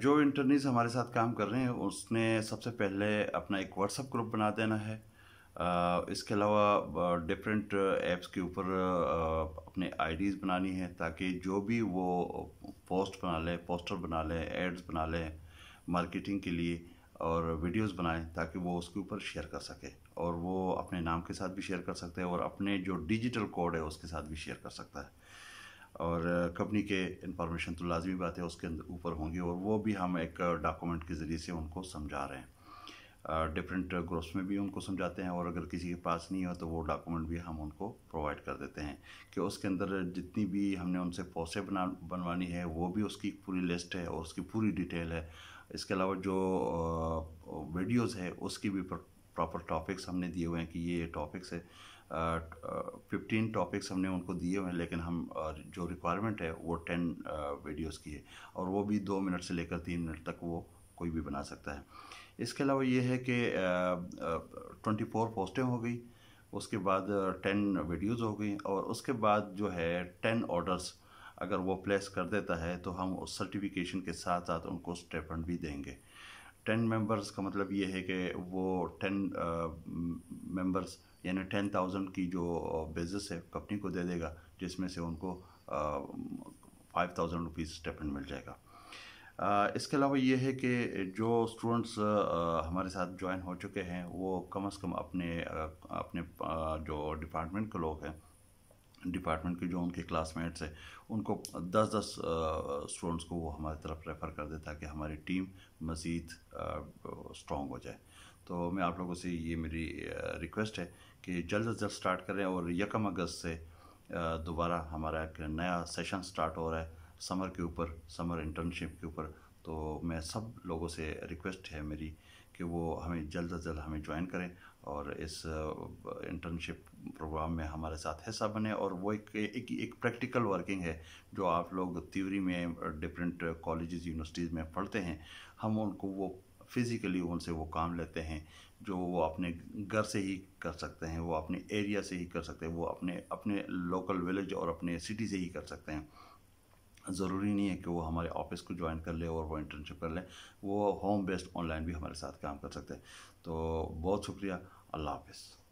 जो इंटर्नीज हमारे साथ काम कर रहे हैं उसने सबसे पहले अपना एक व्हाट्सअप ग्रुप बना देना है इसके अलावा डिफरेंट ऐप्स के ऊपर अपने आईडीज़ बनानी है ताकि जो भी वो पोस्ट बना लें पोस्टर बना लें एड्स बना लें मार्केटिंग के लिए और वीडियोस बनाएं ताकि वो उसके ऊपर शेयर कर सके और वो अपने नाम के साथ भी शेयर कर सकते हैं और अपने जो डिजिटल कोड है उसके साथ भी शेयर कर सकता है और कंपनी के इंफॉर्मेशन तो लाजमी बात है उसके अंदर ऊपर होंगी और वो भी हम एक डॉक्यूमेंट के ज़रिए से उनको समझा रहे हैं डिफरेंट ग्रुप्स में भी उनको समझाते हैं और अगर किसी के पास नहीं हो तो वो डॉक्यूमेंट भी हम उनको प्रोवाइड कर देते हैं कि उसके अंदर जितनी भी हमने उनसे पोसे बना बनवानी है वो भी उसकी पूरी लिस्ट है और उसकी पूरी डिटेल है इसके अलावा जो वीडियोस है उसकी भी प्रॉपर टॉपिक्स हमने दिए हुए हैं कि ये टॉपिक्स है फिफ्टीन टॉपिक्स हमने उनको दिए हुए हैं लेकिन हम जो रिक्वायरमेंट है वो टेन वीडियोस की है और वो भी दो मिनट से लेकर तीन मिनट तक वो कोई भी बना सकता है इसके अलावा ये है कि ट्वेंटी फोर पोस्टें हो गई उसके बाद टेन वीडियोज़ हो गई और उसके बाद जो है टेन ऑर्डर्स अगर वो प्लेस कर देता है तो हम उस सर्टिफिकेशन के साथ साथ उनको स्टेपन भी देंगे टेन मेंबर्स का मतलब ये है कि वो टेन मेंबर्स यानी टेन थाउजेंड की जो बिजनेस है कंपनी को दे देगा जिसमें से उनको फाइव थाउजेंड रुपीज़ स्टेपेंड मिल जाएगा इसके अलावा ये है कि जो स्टूडेंट्स हमारे साथ ज्वाइन हो चुके हैं वो कम से कम अपने अपने जो डिपार्टमेंट के लोग हैं डिपार्टमेंट के जो उनके क्लासमेट्स हैं उनको दस दस स्टूडेंट्स को वो हमारी तरफ रेफ़र कर दे ताकि हमारी टीम मज़ीद स्ट्रॉन्ग हो जाए तो मैं आप लोगों से ये मेरी रिक्वेस्ट है कि जल्द से जल्द स्टार्ट करें और यकम अगस्त से दोबारा हमारा एक नया सेशन स्टार्ट हो रहा है समर के ऊपर समर इंटर्नशिप के ऊपर तो मैं सब लोगों से रिक्वेस्ट है मेरी कि वो हमें जल्द अज जल्द हमें ज्वाइन करें और इस इंटर्नशिप प्रोग्राम में हमारे साथ हिस्सा बने और वो एक एक एक प्रैक्टिकल वर्किंग है जो आप लोग थ्योरी में डिफरेंट कॉलेजेस यूनिवर्सिटीज़ में पढ़ते हैं हम उनको वो फिज़िकली उनसे वो काम लेते हैं जो वो अपने घर से ही कर सकते हैं वो अपने एरिया से ही कर सकते हैं वो अपने अपने लोकल विलेज और अपने सिटी से ही कर सकते हैं ज़रूरी नहीं है कि वो हमारे ऑफिस को ज्वाइन कर ले और वो इंटर्नशिप कर लें वो होम बेस्ड ऑनलाइन भी हमारे साथ काम कर सकते हैं तो बहुत शुक्रिया अल्लाह हाफिज़